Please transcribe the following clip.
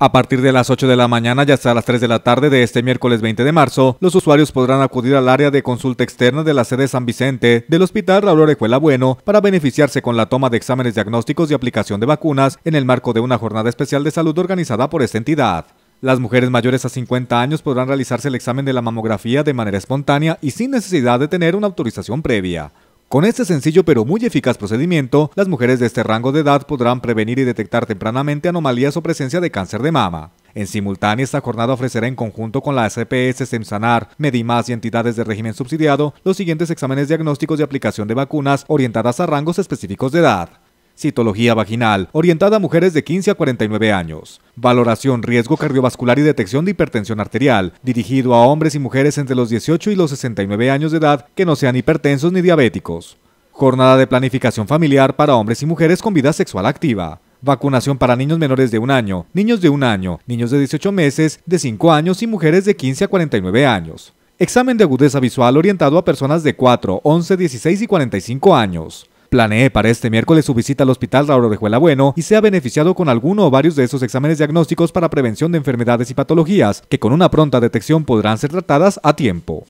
A partir de las 8 de la mañana y hasta las 3 de la tarde de este miércoles 20 de marzo, los usuarios podrán acudir al área de consulta externa de la sede San Vicente del Hospital Raúl Orejuela Bueno para beneficiarse con la toma de exámenes diagnósticos y aplicación de vacunas en el marco de una jornada especial de salud organizada por esta entidad. Las mujeres mayores a 50 años podrán realizarse el examen de la mamografía de manera espontánea y sin necesidad de tener una autorización previa. Con este sencillo pero muy eficaz procedimiento, las mujeres de este rango de edad podrán prevenir y detectar tempranamente anomalías o presencia de cáncer de mama. En simultánea, esta jornada ofrecerá en conjunto con la SPS, Semsanar, Medimas y entidades de régimen subsidiado los siguientes exámenes diagnósticos de aplicación de vacunas orientadas a rangos específicos de edad citología vaginal, orientada a mujeres de 15 a 49 años. Valoración, riesgo cardiovascular y detección de hipertensión arterial, dirigido a hombres y mujeres entre los 18 y los 69 años de edad que no sean hipertensos ni diabéticos. Jornada de planificación familiar para hombres y mujeres con vida sexual activa. Vacunación para niños menores de un año, niños de un año, niños de 18 meses, de 5 años y mujeres de 15 a 49 años. Examen de agudeza visual orientado a personas de 4, 11, 16 y 45 años. Planeé para este miércoles su visita al Hospital Raúl Orejuela Bueno y se ha beneficiado con alguno o varios de esos exámenes diagnósticos para prevención de enfermedades y patologías que con una pronta detección podrán ser tratadas a tiempo.